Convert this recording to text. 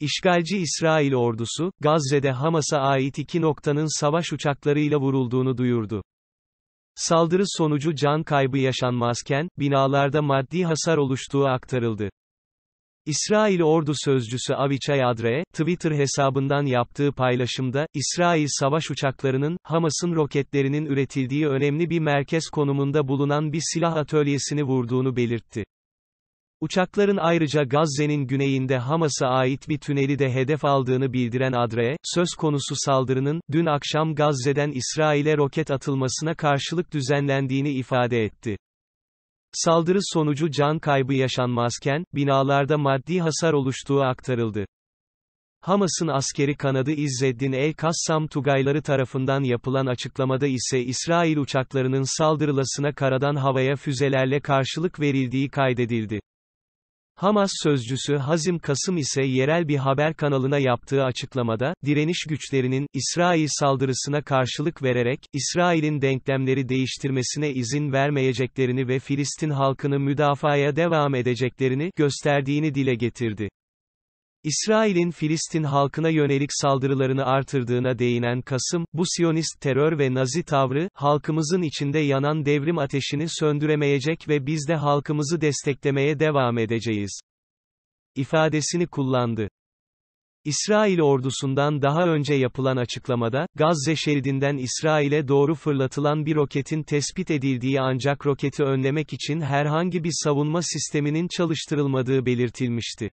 İşgalci İsrail ordusu, Gazze'de Hamas'a ait iki noktanın savaş uçaklarıyla vurulduğunu duyurdu. Saldırı sonucu can kaybı yaşanmazken, binalarda maddi hasar oluştuğu aktarıldı. İsrail ordu sözcüsü Avichai Adre, Twitter hesabından yaptığı paylaşımda, İsrail savaş uçaklarının, Hamas'ın roketlerinin üretildiği önemli bir merkez konumunda bulunan bir silah atölyesini vurduğunu belirtti. Uçakların ayrıca Gazze'nin güneyinde Hamas'a ait bir tüneli de hedef aldığını bildiren Adre, söz konusu saldırının, dün akşam Gazze'den İsrail'e roket atılmasına karşılık düzenlendiğini ifade etti. Saldırı sonucu can kaybı yaşanmazken, binalarda maddi hasar oluştuğu aktarıldı. Hamas'ın askeri kanadı İzzeddin el-Kassam Tugayları tarafından yapılan açıklamada ise İsrail uçaklarının saldırılasına karadan havaya füzelerle karşılık verildiği kaydedildi. Hamas sözcüsü Hazim Kasım ise yerel bir haber kanalına yaptığı açıklamada, direniş güçlerinin, İsrail saldırısına karşılık vererek, İsrail'in denklemleri değiştirmesine izin vermeyeceklerini ve Filistin halkını müdafaya devam edeceklerini, gösterdiğini dile getirdi. İsrail'in Filistin halkına yönelik saldırılarını artırdığına değinen Kasım, bu Siyonist terör ve Nazi tavrı, halkımızın içinde yanan devrim ateşini söndüremeyecek ve biz de halkımızı desteklemeye devam edeceğiz. ifadesini kullandı. İsrail ordusundan daha önce yapılan açıklamada, Gazze şeridinden İsrail'e doğru fırlatılan bir roketin tespit edildiği ancak roketi önlemek için herhangi bir savunma sisteminin çalıştırılmadığı belirtilmişti.